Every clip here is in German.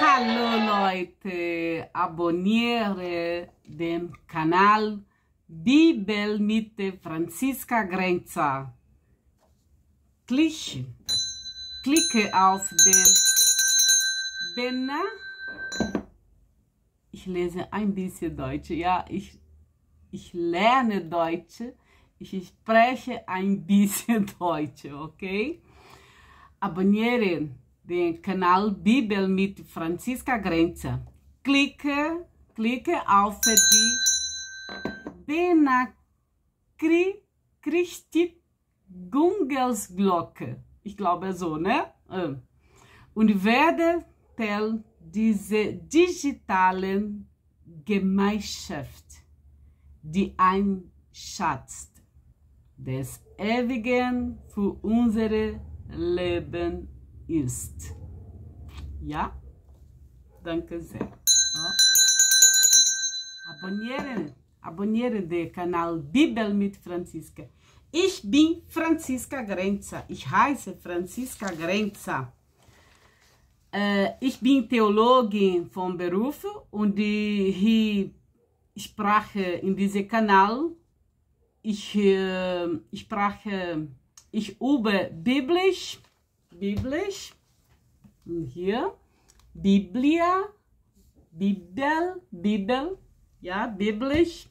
Hallo Leute, abonniere den Kanal Bibel mit der Franziska Grenzer. Klick, klicke auf den Benner. Ich lese ein bisschen Deutsch. Ja, ich, ich lerne Deutsch. Ich spreche ein bisschen Deutsch, okay? Abonnieren den Kanal Bibel mit Franziska Grenzer. Klicke, klicke auf die Benachrichtigungsglocke. Ich glaube so, ne? Ähm. Und werde Teil dieser digitalen Gemeinschaft, die einschätzt des Ewigen für unsere Leben ist. Ja? Danke sehr. Oh. Abonnieren, abonnieren den Kanal Bibel mit Franziska. Ich bin Franziska Grenzer. Ich heiße Franziska Grenzer. Äh, ich bin Theologin von Beruf und ich sprach in diesem Kanal, ich, äh, ich sprach, ich übe biblisch biblisch. Und hier Biblia, Bibel, Bibel, ja, biblisch,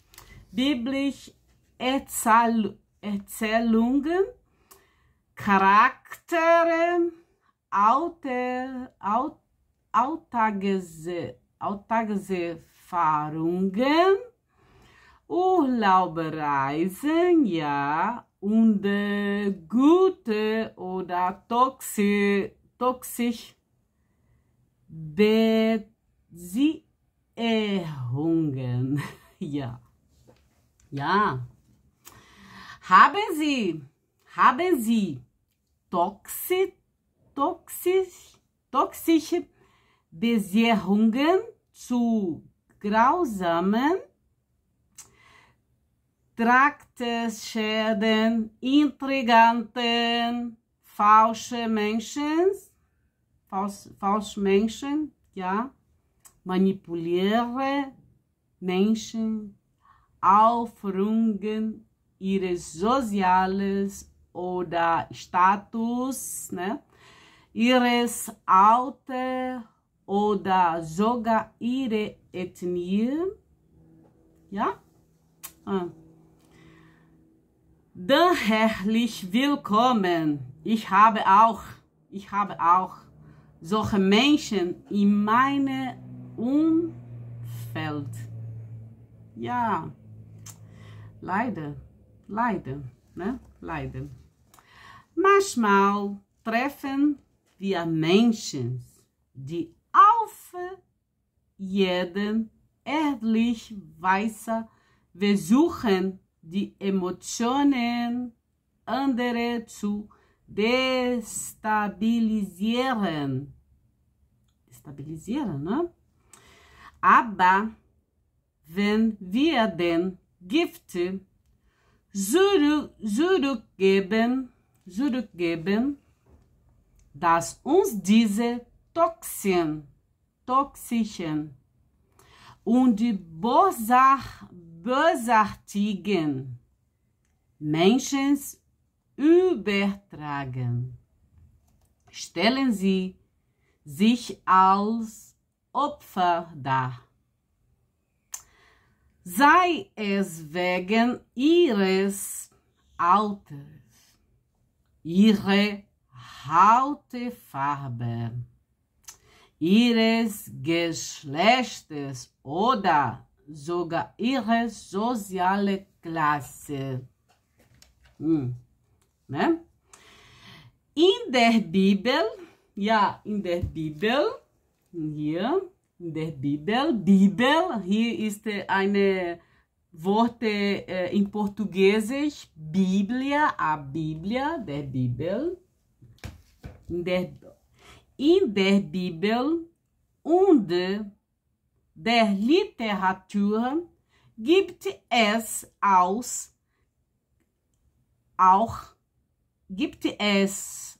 biblisch Erzähl Erzählungen, Charaktere, Alte, Aut, Autagese, Autageserfahrungen, Reisen, ja, und äh, gute oder toxi, toxisch Beziehungen. ja. Ja. Haben Sie, haben Sie toxi, toxisch, toxische Beziehungen zu grausamen Traktes Schäden, Intriganten, falsche Menschen, falsche Menschen, ja, manipuliere Menschen, aufrungen ihres soziales oder Status, né? Ne? ihres Alter oder sogar ihre Ethnie, ja, ah. Dann herzlich willkommen. Ich habe auch, ich habe auch solche Menschen in meinem Umfeld. Ja, leider, leider, ne? Leider. Manchmal treffen wir Menschen, die auf jeden ehrlich weißer versuchen die Emotionen andere zu destabilisieren. Destabilisieren, ne? Aber wenn wir den Gifte zurückgeben, zurückgeben, dass uns diese Toxin, toxischen und die bosar, besartigen, Menschen übertragen. Stellen Sie sich als Opfer dar. Sei es wegen Ihres Alters, Ihre Hautfarbe, Ihres Geschlechtes oder sogar ihre soziale Klasse. Hum, né? In der Bibel, ja, in der Bibel, hier, in der Bibel, Bibel, hier ist eine Worte äh, in Portugiesisch, Biblia, a Biblia, der Bibel, in der, in der Bibel, und der Literatur gibt es aus auch gibt es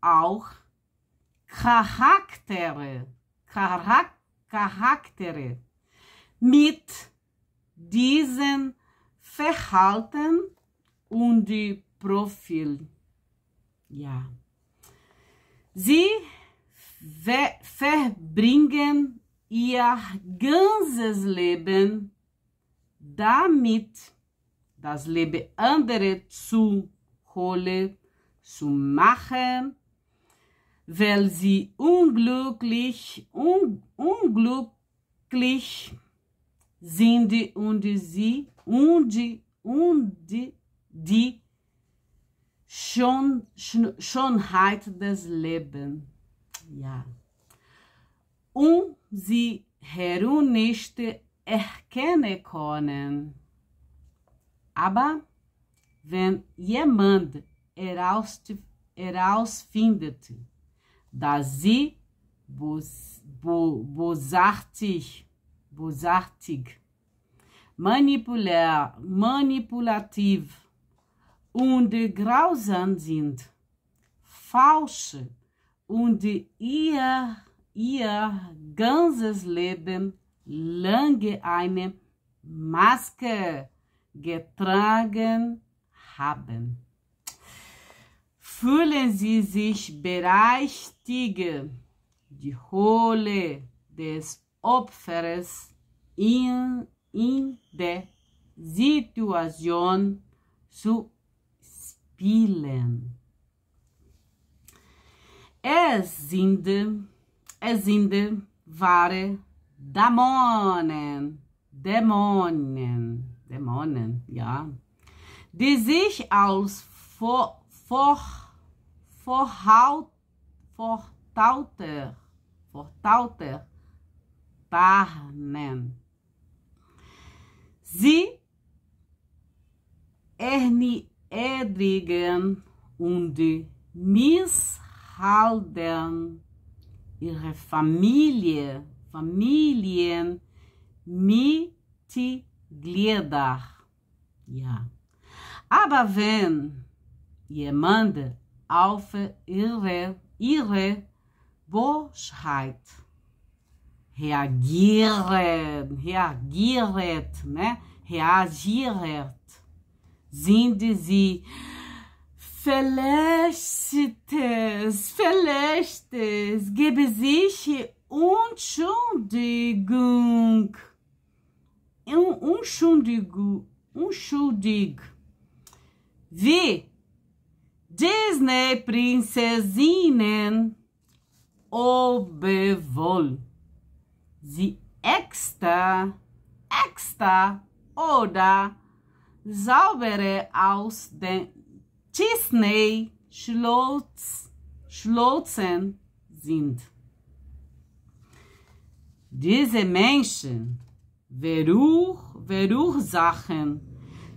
auch Charaktere, Charak Charaktere mit diesen Verhalten und Profil. Ja. Sie verbringen ihr ganzes Leben damit das Leben andere zu holen, zu machen, weil sie unglücklich, un, unglücklich sind und sie und, und die Schon, Schönheit des Lebens. Ja. Und sie Heru nicht erkennen können. Aber wenn jemand herausfindet, dass sie bosartig, bosartig, manipulär, manipulativ und grausam sind, falsch und ihr ihr ganzes Leben lange eine Maske getragen haben. Fühlen Sie sich berechtigt, die Rolle des Opfers in, in der Situation zu spielen. Es sind es sind wahre Dämonen. Dämonen. Dämonen, ja. Die sich als vor, vor, vorhaut, vortauter, vortauter tarnen. Sie erniedrigen und misshalten ihre Familie, Familienmitglieder. Ja. Aber wenn jemand auf ihre, ihre Boschheit reagiert, reagiert, né? Ne? reagiert, sind sie Verletztes, Verletztes, gebe sich Unschuldigung. Unschuldig, unschuldig. Wie Disney-Prinzessinnen obewohl. Sie extra, extra oder saubere aus den Disney Schlotz, Schlotzen sind. Diese Menschen veruch, verursachen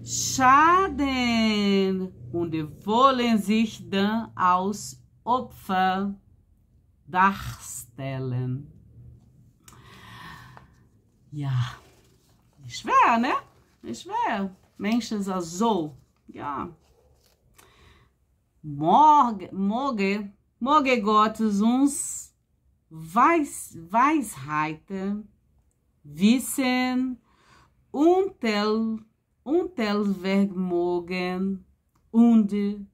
Schaden und wollen sich dann als Opfer darstellen. Ja, schwer, ne? Schwer. Menschen sind so. Ja, Morge, Morge, Morgegottes uns Weis, Weisheiten, Wissen, Untel, Untelvermogen und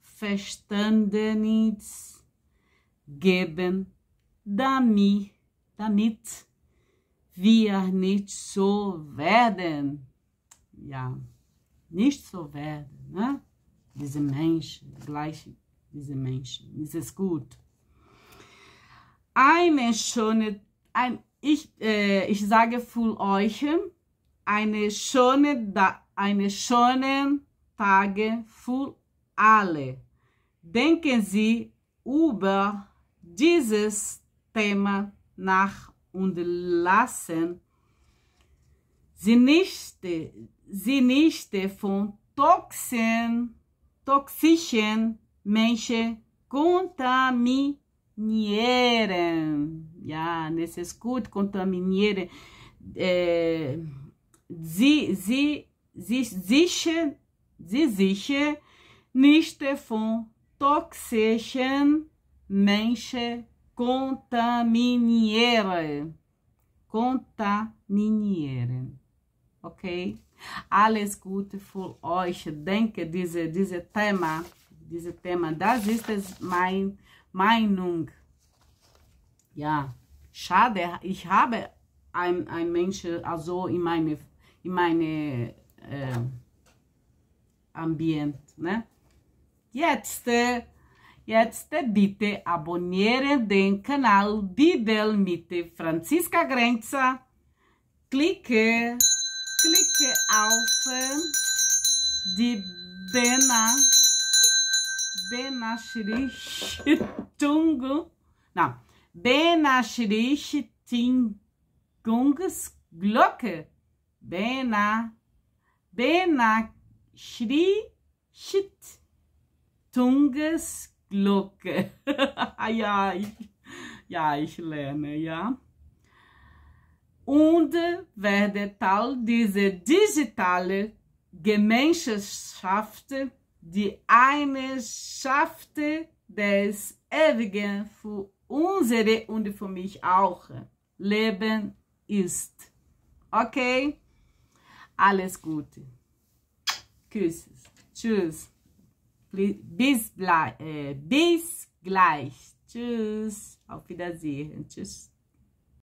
Verstandenitz geben, damit, damit wir er nicht so werden. Ja, nicht so werden, ne? Diese Menschen, gleich diese Menschen. Es ist gut. Eine schöne, ein, ich, äh, ich sage für euch, eine schöne, eine schöne Tage für alle. Denken Sie über dieses Thema nach und lassen Sie nicht, Sie nicht von Toxin toxischen Menschen contaminieren. Ja, nesse ist gut, kontaminieren. Äh, eh, sie, se se sicher, sie sicher nicht von toxischen Menschen contaminieren. Contaminieren. okay? Alles Gute für euch. Denke, diese, diese Thema, diese Thema, das ist es mein Meinung. Ja, schade, ich habe ein, ein Mensch also in meine, in meine äh, Ambient, ne? Jetzt, jetzt bitte abonniere den Kanal Bibel mit Franziska Grenzer. Klicke klicke auf ähm, die Bena, Benachrichtigung, na, Benachrichtigungsglocke, Bena, Benachrichtigungsglocke. ja, ich, ja, ich lerne, ja und werde Teil dieser digitalen Gemeinschaft, die eine Schaft des Ewigen für unsere und für mich auch Leben ist. Okay? Alles Gute. Küsses. Tschüss. Bis, äh, bis gleich. Tschüss. Auf Wiedersehen. Tschüss.